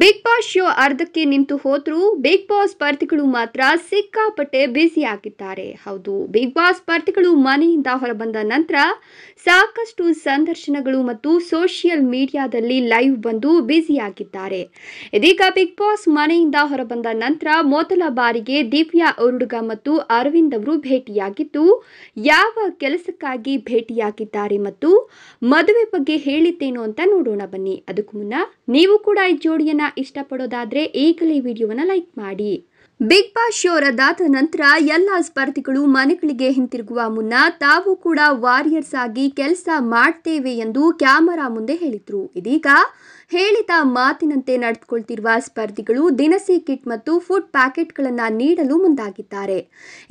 big boss show ಅರ್ಧಕ್ಕೆ ನಿಂತು ಹೋದ್ರೂ ಬಿಗ್ ಬಾಸ್ ಸ್ಪರ್ಧಿಗಳು ಮಾತ್ರ ಸಿಕ್ಕಾಪಟ್ಟೆ ಆಗಿದ್ದಾರೆ ಹೌದು ಬಿಗ್ ಬಾಸ್ ಸ್ಪರ್ಧಿಗಳು ಮನೆಯಿಂದ ಹೊರಬಂದ ನಂತರ ಸಾಕಷ್ಟು ಸಂದರ್ಶನಗಳು ಮತ್ತು ಸೋಷಿಯಲ್ ಮೀಡಿಯಾದಲ್ಲಿ ಲೈವ್ ಬಂದು ಬ್ಯುಸಿಯಾಗಿದ್ದಾರೆ ಇದೀಗ ಬಿಗ್ ಬಾಸ್ ಮನೆಯಿಂದ ಹೊರಬಂದ ನಂತರ ಮೊದಲ ಬಾರಿಗೆ ದಿವ್ಯಾ ಉರುಡುಗ ಮತ್ತು ಅರವಿಂದ್ ಅವರು ಭೇಟಿಯಾಗಿದ್ದು ಯಾವ ಕೆಲಸಕ್ಕಾಗಿ ಭೇಟಿಯಾಗಿದ್ದಾರೆ ಮತ್ತು ಮದುವೆ ಬಗ್ಗೆ ಹೇಳಿದ್ದೇನು ಅಂತ ನೋಡೋಣ ಬನ್ನಿ ಅದಕ್ಕೂ ಮುನ್ನ ನೀವು ಕೂಡ ಈ ಜೋಡಿಯನ್ನು ಇಷ್ಟಪಡೋದಾದ್ರೆ ಇಷ್ಟಪಡೋದಾದರೆ ಈಗಲೇ ವಿಡಿಯೋವನ್ನು ಲೈಕ್ ಮಾಡಿ ಬಿಗ್ ಬಾಸ್ ಶೋ ರದ್ದಾದ ನಂತರ ಎಲ್ಲ ಸ್ಪರ್ಧಿಗಳು ಮನೆಗಳಿಗೆ ಹಿಂತಿರುಗುವ ಮುನ್ನ ತಾವು ಕೂಡ ವಾರಿಯರ್ಸ್ ಆಗಿ ಕೆಲಸ ಮಾಡ್ತೇವೆ ಎಂದು ಕ್ಯಾಮರಾ ಮುಂದೆ ಹೇಳಿದ್ರು ಇದೀಗ ಹೇಳಿದ ಮಾತಿನಂತೆ ನಡೆದುಕೊಳ್ತಿರುವ ಸ್ಪರ್ಧಿಗಳು ದಿನಸಿ ಕಿಟ್ ಮತ್ತು ಫುಡ್ ಪ್ಯಾಕೆಟ್ಗಳನ್ನು ನೀಡಲು ಮುಂದಾಗಿದ್ದಾರೆ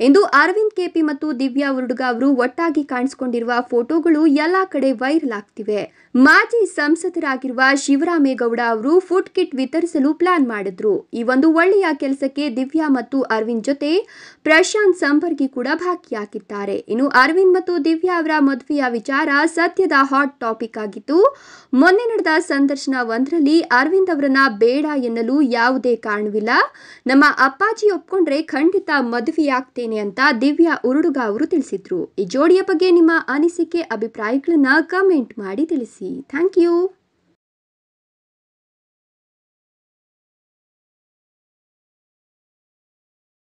ಎಂದು ಅರವಿಂದ್ ಕೆಪಿ ಮತ್ತು ದಿವ್ಯಾ ಉರುಡುಗ ಅವರು ಒಟ್ಟಾಗಿ ಕಾಣಿಸಿಕೊಂಡಿರುವ ಫೋಟೋಗಳು ಎಲ್ಲ ಕಡೆ ವೈರಲ್ ಆಗ್ತಿವೆ ಮಾಜಿ ಸಂಸದರಾಗಿರುವ ಶಿವರಾಮೇಗೌಡ ಅವರು ಫುಡ್ ಕಿಟ್ ವಿತರಿಸಲು ಪ್ಲಾನ್ ಮಾಡಿದ್ರು ಈ ಒಂದು ಒಳ್ಳೆಯ ಕೆಲಸಕ್ಕೆ ದಿವ್ಯಾ ಮತ್ತು ಅರವಿಂದ್ ಜೊತೆ ಪ್ರಶಾಂತ್ ಸಂಪರ್ಕಿ ಕೂಡ ಭಾಗಿಯಾಗಿದ್ದಾರೆ ಇನ್ನು ಅರವಿಂದ್ ಮತ್ತು ದಿವ್ಯಾ ಅವರ ಮದುವೆಯ ವಿಚಾರ ಸದ್ಯದ ಹಾಟ್ ಟಾಪಿಕ್ ಆಗಿತ್ತು ಮೊನ್ನೆ ನಡೆದ ಸಂದರ್ಶನ ಒಂದರಲ್ಲಿ ಅರವಿಂದ್ ಅವರನ್ನ ಬೇಡ ಎನ್ನಲು ಯಾವುದೇ ಕಾರಣವಿಲ್ಲ ನಮ್ಮ ಅಪ್ಪಾಜಿ ಒಪ್ಕೊಂಡ್ರೆ ಖಂಡಿತ ಮದುವೆಯಾಗ್ತೇನೆ ಅಂತ ದಿವ್ಯಾ ಉರುಡುಗ ಅವರು ತಿಳಿಸಿದ್ರು ಈ ಜೋಡಿಯ ಬಗ್ಗೆ ನಿಮ್ಮ ಅನಿಸಿಕೆ ಅಭಿಪ್ರಾಯಗಳನ್ನ ಕಮೆಂಟ್ ಮಾಡಿ ತಿಳಿಸಿ ಥ್ಯಾಂಕ್ ಯು